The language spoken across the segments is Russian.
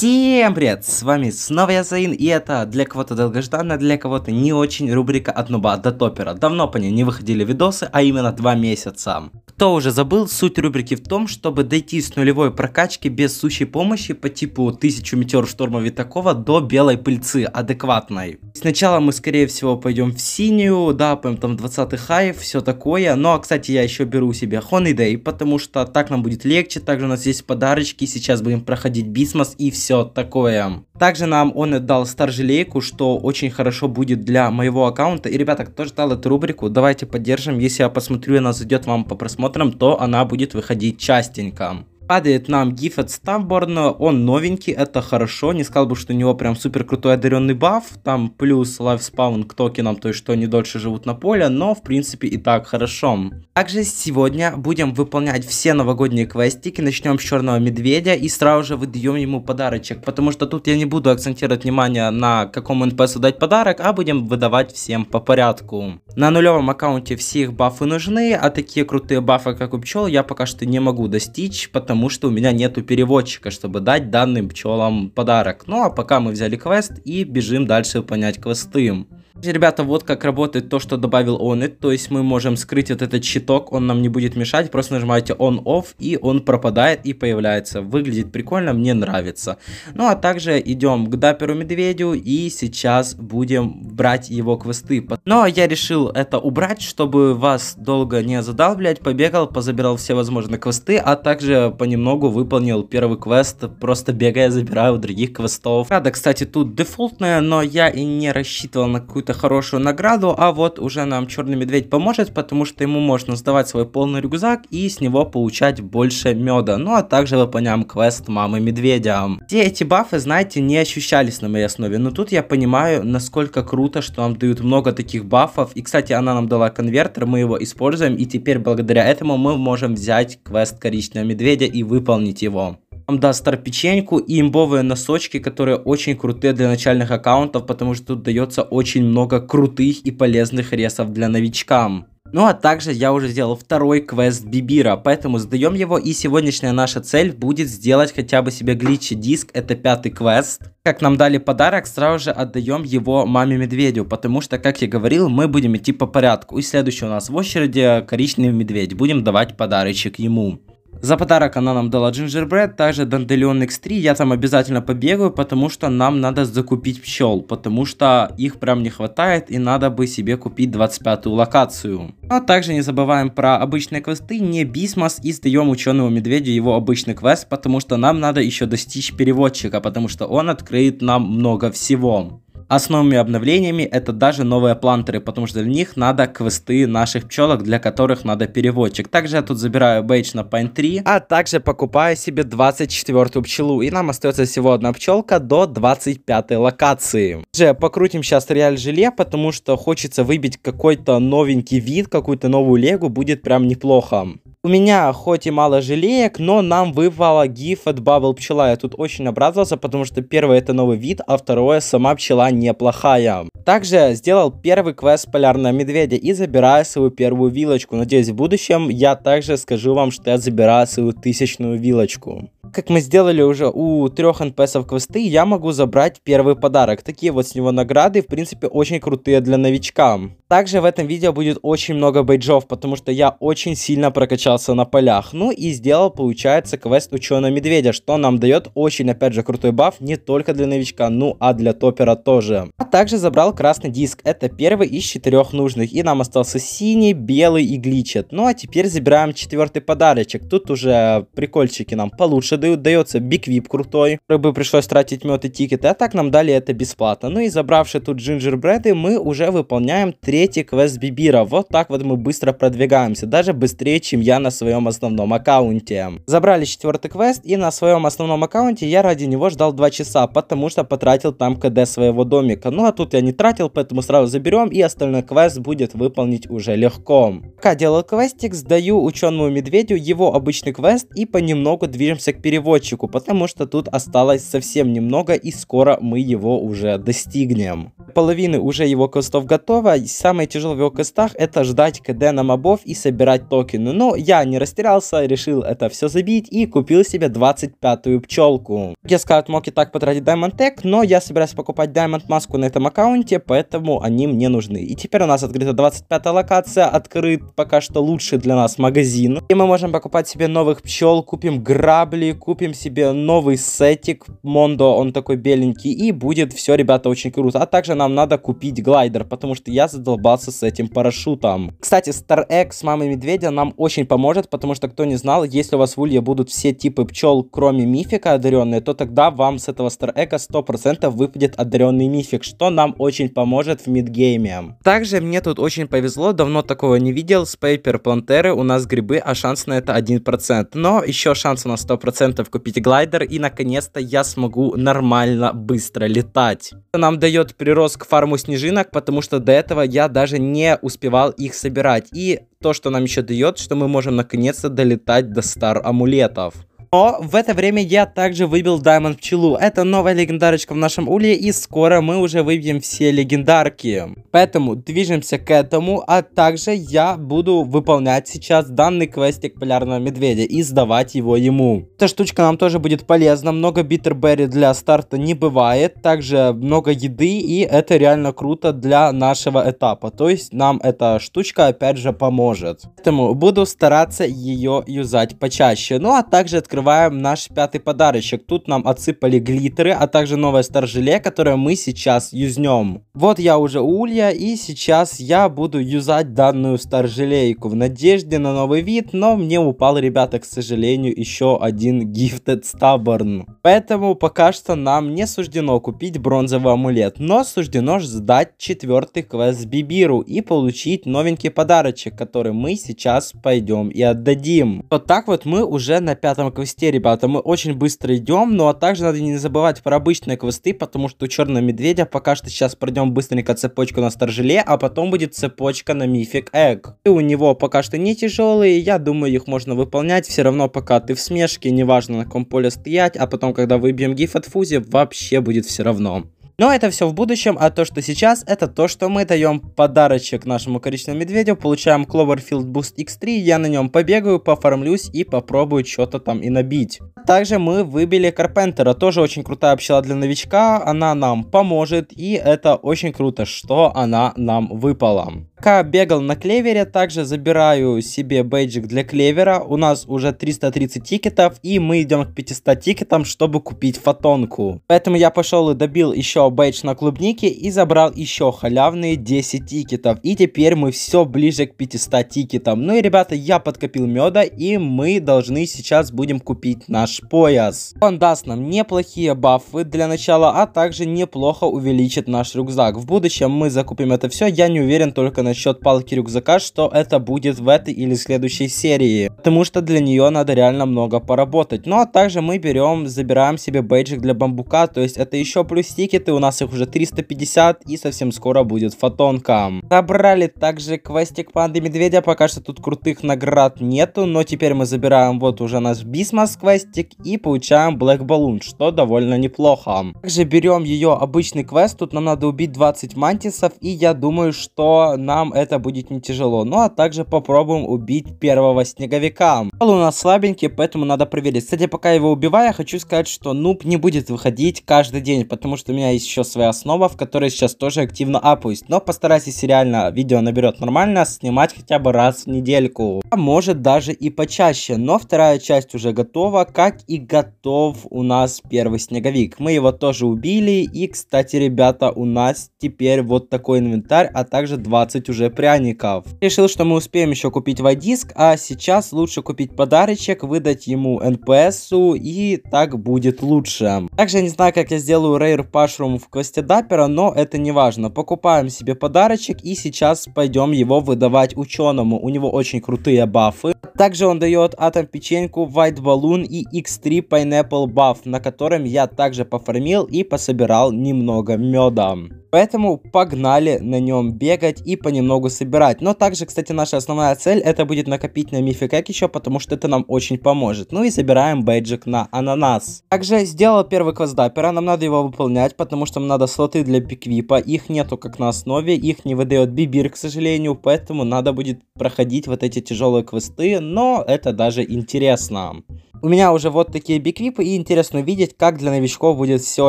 Всем привет, с вами снова я, Заин, и это для кого-то долгожданная, для кого-то не очень рубрика от нуба до топера. Давно по ней не выходили видосы, а именно два месяца. Кто уже забыл, суть рубрики в том, чтобы дойти с нулевой прокачки без сущей помощи по типу 1000 метеор шторма Витакова до белой пыльцы, адекватной. Сначала мы скорее всего пойдем в синюю, да, пойдем там 20 хайв, все такое. Ну а кстати я еще беру себе Honey Day, потому что так нам будет легче, также у нас есть подарочки, сейчас будем проходить Бисмос и все все такое. Также нам он дал старжелейку, что очень хорошо будет для моего аккаунта. И, ребята, кто ждал эту рубрику, давайте поддержим. Если я посмотрю и она зайдет вам по просмотрам, то она будет выходить частенько. Падает нам гиф от Ставборн, он новенький, это хорошо, не сказал бы, что у него прям супер крутой одаренный баф, там плюс лайфспаун к токенам, то есть что они дольше живут на поле, но в принципе и так хорошо. Также сегодня будем выполнять все новогодние квестики, начнем с черного медведя и сразу же выдаем ему подарочек, потому что тут я не буду акцентировать внимание на какому НПСу дать подарок, а будем выдавать всем по порядку. На нулевом аккаунте все их бафы нужны, а такие крутые бафы как у пчел я пока что не могу достичь, потому потому что у меня нету переводчика, чтобы дать данным пчелам подарок. Ну а пока мы взяли квест и бежим дальше выполнять квесты. Ребята, вот как работает то, что добавил он. То есть мы можем скрыть вот этот щиток, он нам не будет мешать. Просто нажимаете on-off, и он пропадает и появляется. Выглядит прикольно, мне нравится. Ну а также идем к Даперу Медведю, и сейчас будем брать его квесты. Но я решил это убрать, чтобы вас долго не задавлять. Побегал, позабирал все возможные квесты, а также понемногу выполнил первый квест, просто бегая, забираю у других квестов. Рада, кстати, тут дефолтная, но я и не рассчитывал на какую-то какую-то хорошую награду, а вот уже нам черный медведь поможет, потому что ему можно сдавать свой полный рюкзак и с него получать больше меда. Ну а также выполняем квест мамы медведя. Все эти бафы, знаете, не ощущались на моей основе, но тут я понимаю, насколько круто, что нам дают много таких бафов. И, кстати, она нам дала конвертер, мы его используем, и теперь благодаря этому мы можем взять квест коричневого медведя и выполнить его вам даст торпеченьку и имбовые носочки, которые очень крутые для начальных аккаунтов, потому что тут дается очень много крутых и полезных ресов для новичкам. Ну а также я уже сделал второй квест Бибира, поэтому сдаем его и сегодняшняя наша цель будет сделать хотя бы себе гличи диск, это пятый квест. Как нам дали подарок, сразу же отдаем его маме медведю, потому что, как я говорил, мы будем идти по порядку. И следующий у нас в очереди коричневый медведь, будем давать подарочек ему. За подарок она нам дала Gingerbread, также Dandelion X3, я там обязательно побегаю, потому что нам надо закупить пчел, потому что их прям не хватает и надо бы себе купить 25-ю локацию. А также не забываем про обычные квесты, не Бисмос и сдаем ученому медведю его обычный квест, потому что нам надо еще достичь переводчика, потому что он откроет нам много всего. Основными обновлениями это даже новые плантеры, потому что для них надо квесты наших пчелок, для которых надо переводчик. Также я тут забираю бейдж на Pine 3, а также покупаю себе 24 пчелу. И нам остается всего одна пчелка до 25 локации. Же покрутим сейчас реаль желе, потому что хочется выбить какой-то новенький вид, какую-то новую легу, будет прям неплохо. У меня хоть и мало желеек, но нам выпала гиф от Бабл Пчела. Я тут очень обрадовался, потому что первое это новый вид, а второе сама пчела неплохая. Также сделал первый квест Полярного Медведя и забираю свою первую вилочку. Надеюсь в будущем я также скажу вам, что я забираю свою тысячную вилочку. Как мы сделали уже у трех НПСов квесты, я могу забрать первый подарок. Такие вот с него награды, в принципе, очень крутые для новичка. Также в этом видео будет очень много бейджов, потому что я очень сильно прокачался на полях. Ну и сделал, получается, квест Ученого Медведя, что нам дает очень, опять же, крутой баф не только для новичка, ну а для топера тоже. А также забрал красный диск, это первый из четырех нужных. И нам остался синий, белый и гличет. Ну а теперь забираем четвертый подарочек. Тут уже прикольчики нам получше Слушай, дается биквип крутой, бы пришлось тратить мед и тикеты, а так нам дали это бесплатно. Ну и забравши тут джинджербреды, мы уже выполняем третий квест Бибира. Вот так вот мы быстро продвигаемся, даже быстрее, чем я на своем основном аккаунте. Забрали четвертый квест, и на своем основном аккаунте я ради него ждал 2 часа, потому что потратил там КД своего домика. Ну а тут я не тратил, поэтому сразу заберем, и остальной квест будет выполнить уже легко. Пока делал квестик, сдаю ученому медведю его обычный квест, и понемногу движемся к переводчику, потому что тут осталось совсем немного и скоро мы его уже достигнем. Половины уже его костов готово, самое тяжелое в его костах это ждать КД на мобов и собирать токены, но я не растерялся, решил это все забить и купил себе 25-ю пчелку. Я скажут, мог и так потратить Diamond Tech, но я собираюсь покупать Diamond маску на этом аккаунте, поэтому они мне нужны. И теперь у нас открыта 25-я локация, открыт пока что лучший для нас магазин, и мы можем покупать себе новых пчел, купим грабли, купим себе новый сетик Мондо, он такой беленький, и будет все, ребята, очень круто. А также нам надо купить глайдер, потому что я задолбался с этим парашютом. Кстати, Star Egg с мамой медведя нам очень поможет, потому что, кто не знал, если у вас в улье будут все типы пчел, кроме мифика одаренные, то тогда вам с этого Star Egg 100% выпадет одаренный мифик, что нам очень поможет в мидгейме. Также мне тут очень повезло, давно такого не видел, с Paper Planterы у нас грибы, а шанс на это 1%, но еще шанс у нас 100%, 100% купить глайдер, и наконец-то я смогу нормально быстро летать. Это нам дает прирост к фарму снежинок, потому что до этого я даже не успевал их собирать. И то, что нам еще дает, что мы можем наконец-то долетать до стар амулетов. Но в это время я также выбил Даймонд Пчелу. Это новая легендарочка в нашем улье, и скоро мы уже выбьем все легендарки. Поэтому движемся к этому, а также я буду выполнять сейчас данный квестик Полярного Медведя и сдавать его ему. Эта штучка нам тоже будет полезна, много биттерберри для старта не бывает, также много еды, и это реально круто для нашего этапа. То есть нам эта штучка опять же поможет. Поэтому буду стараться ее юзать почаще. Ну а также открывать открываем наш пятый подарочек. Тут нам отсыпали глиттеры, а также новое старжиле, которое мы сейчас юзнем. Вот я уже улья, и сейчас я буду юзать данную старжилейку в надежде на новый вид, но мне упал, ребята, к сожалению, еще один Gifted Stubborn. Поэтому пока что нам не суждено купить бронзовый амулет, но суждено сдать четвертый квест Бибиру и получить новенький подарочек, который мы сейчас пойдем и отдадим. Вот так вот мы уже на пятом квесте квесте, ребята. Мы очень быстро идем, ну а также надо не забывать про обычные квесты, потому что у черного медведя пока что сейчас пройдем быстренько цепочку на старжеле, а потом будет цепочка на мифик эг. И у него пока что не тяжелые, я думаю их можно выполнять, все равно пока ты в смешке, неважно на каком поле стоять, а потом когда выбьем гиф от фузи, вообще будет все равно. Но ну, а это все в будущем, а то, что сейчас, это то, что мы даем подарочек нашему коричневому медведю, получаем Cloverfield Boost X3, я на нем побегаю, поформлюсь и попробую что-то там и набить. Также мы выбили Карпентера, тоже очень крутая пчела для новичка, она нам поможет, и это очень круто, что она нам выпала. Пока бегал на клевере, также забираю себе бейджик для клевера. У нас уже 330 тикетов, и мы идем к 500 тикетам, чтобы купить фотонку. Поэтому я пошел и добил еще бейдж на клубнике и забрал еще халявные 10 тикетов. И теперь мы все ближе к 500 тикетам. Ну и, ребята, я подкопил меда, и мы должны сейчас будем купить наш пояс. Он даст нам неплохие бафы для начала, а также неплохо увеличит наш рюкзак. В будущем мы закупим это все, я не уверен только на насчет палки рюкзака, что это будет в этой или следующей серии. Потому что для нее надо реально много поработать. Ну а также мы берем, забираем себе бейджик для бамбука, то есть это еще плюс тикеты, у нас их уже 350 и совсем скоро будет фотонка. Забрали также квестик панды медведя, пока что тут крутых наград нету, но теперь мы забираем вот уже наш бисмас квестик и получаем Black Balloon, что довольно неплохо. Также берем ее обычный квест, тут нам надо убить 20 мантисов и я думаю, что нам нам это будет не тяжело. Ну а также попробуем убить первого снеговика. Он у нас слабенький, поэтому надо проверить. Кстати, пока его убиваю, я хочу сказать, что нуб не будет выходить каждый день, потому что у меня есть еще своя основа, в которой сейчас тоже активно апаюсь. Но постарайтесь реально видео наберет нормально, снимать хотя бы раз в недельку. А может даже и почаще. Но вторая часть уже готова, как и готов у нас первый снеговик. Мы его тоже убили. И, кстати, ребята, у нас теперь вот такой инвентарь, а также 20 уже пряников. Решил, что мы успеем еще купить водиск, а сейчас лучше купить подарочек, выдать ему НПСу, и так будет лучше. Также я не знаю, как я сделаю рейр пашрум в квесте даппера, но это не важно. Покупаем себе подарочек и сейчас пойдем его выдавать ученому. У него очень крутые бафы. Также он дает атом печеньку White Balloon и X3 Pineapple Buff, на котором я также пофармил и пособирал немного меда. Поэтому погнали на нем бегать и понемногу собирать. Но также, кстати, наша основная цель это будет накопить на мификек еще, потому что это нам очень поможет. Ну и собираем бейджик на ананас. Также сделал первый квест даппера, нам надо его выполнять, потому что нам надо слоты для пиквипа. Их нету как на основе, их не выдает бибир, к сожалению, поэтому надо будет проходить вот эти тяжелые квесты но это даже интересно. У меня уже вот такие биквипы, и интересно увидеть, как для новичков будет все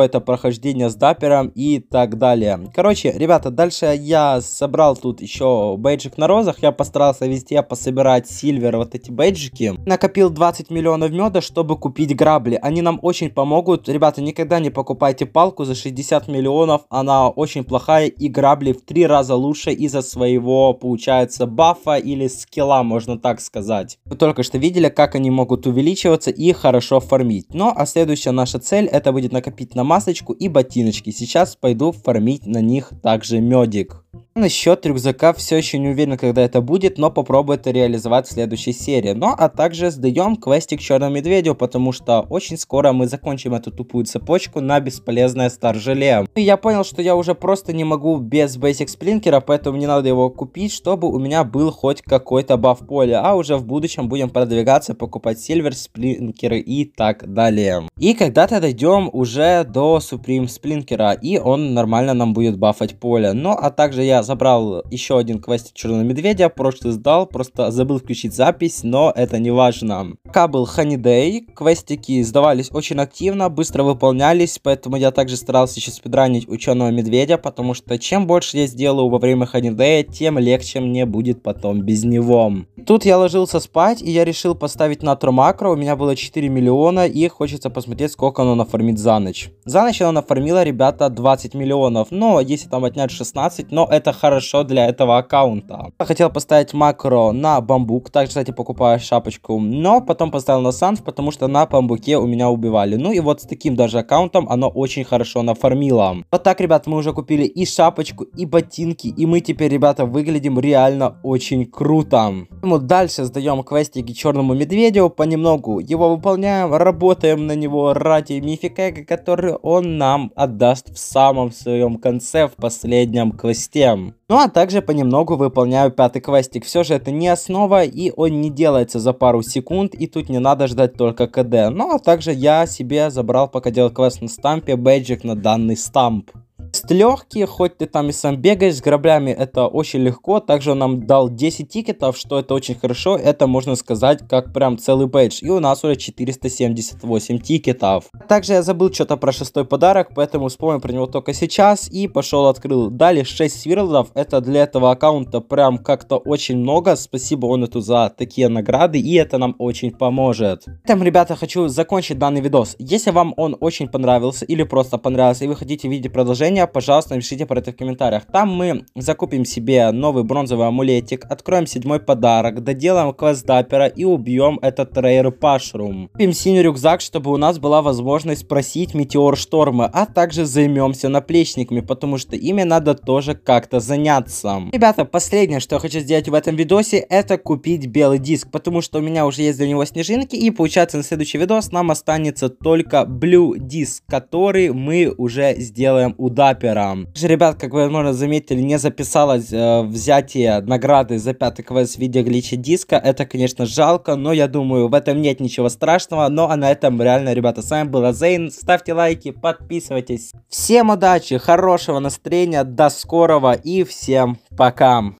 это прохождение с дапером и так далее. Короче, ребята, дальше я собрал тут еще бейджик на розах, я постарался везде пособирать сильвер вот эти бейджики. Накопил 20 миллионов меда, чтобы купить грабли, они нам очень помогут. Ребята, никогда не покупайте палку за 60 миллионов, она очень плохая, и грабли в три раза лучше из-за своего, получается, бафа или скилла, можно так сказать. Вы только что видели, как они могут увеличиваться придется их хорошо фармить. Ну, а следующая наша цель, это будет накопить на масочку и ботиночки. Сейчас пойду фармить на них также медик. Насчет рюкзака все еще не уверен, когда это будет, но попробую это реализовать в следующей серии. Ну, а также сдаем квестик Черному Медведю, потому что очень скоро мы закончим эту тупую цепочку на бесполезное старжеле. И я понял, что я уже просто не могу без Basic Сплинкера, поэтому мне надо его купить, чтобы у меня был хоть какой-то баф поля, а уже в будущем будем продвигаться, покупать Сильвер Сплинкеры и так далее. И когда-то дойдем уже до Supreme Сплинкера, и он нормально нам будет бафать поле. Ну, а также я забрал еще один квест Черного Медведя, прошлый сдал, просто забыл включить запись, но это не важно. Пока был Ханидей, квестики сдавались очень активно, быстро выполнялись, поэтому я также старался еще спидранить Ученого Медведя, потому что чем больше я сделаю во время Ханидея, тем легче мне будет потом без него. Тут я ложился спать, и я решил поставить на макро, у меня было 4 миллиона, и хочется посмотреть, сколько оно нафармит за ночь. За ночь оно нафармило, ребята, 20 миллионов, но если там отнять 16, но это хорошо для этого аккаунта. хотел поставить макро на бамбук, также, кстати, покупаю шапочку, но потом поставил на санф, потому что на бамбуке у меня убивали. Ну и вот с таким даже аккаунтом оно очень хорошо нафармило. Вот так, ребят, мы уже купили и шапочку, и ботинки, и мы теперь, ребята, выглядим реально очень круто. Поэтому ну, дальше сдаем квестики черному медведю, понемногу его выполняем, работаем на него ради мифика, который он нам отдаст в самом своем конце, в последнем квесте. М. Ну а также понемногу выполняю пятый квестик. Все же это не основа, и он не делается за пару секунд, и тут не надо ждать только КД. Ну а также я себе забрал, пока делал квест на стампе, бэджик на данный стамп. С легкие, хоть ты там и сам бегаешь, с граблями это очень легко. Также он нам дал 10 тикетов, что это очень хорошо. Это можно сказать как прям целый пейдж. И у нас уже 478 тикетов. Также я забыл что-то про шестой подарок, поэтому вспомнил про него только сейчас. И пошел открыл. Далее 6 свирлов. Это для этого аккаунта прям как-то очень много. Спасибо он Онету за такие награды. И это нам очень поможет. Там, ребята, хочу закончить данный видос. Если вам он очень понравился или просто понравился и вы хотите видеть продолжение, меня, пожалуйста, напишите про это в комментариях. Там мы закупим себе новый бронзовый амулетик, откроем седьмой подарок, доделаем квестдапера и убьем этот рейр пашрум. Купим синий рюкзак, чтобы у нас была возможность просить метеор шторма, а также займемся наплечниками, потому что ими надо тоже как-то заняться. Ребята, последнее, что я хочу сделать в этом видосе, это купить белый диск, потому что у меня уже есть для него снежинки, и получается на следующий видос нам останется только Blue диск, который мы уже сделаем удачно. Капером. ребят, как вы, возможно, заметили, не записалось э, взятие награды за пятый квест в виде глича диска. Это, конечно, жалко, но я думаю, в этом нет ничего страшного. Ну, а на этом реально, ребята, с вами был Зейн. Ставьте лайки, подписывайтесь. Всем удачи, хорошего настроения, до скорого и всем пока!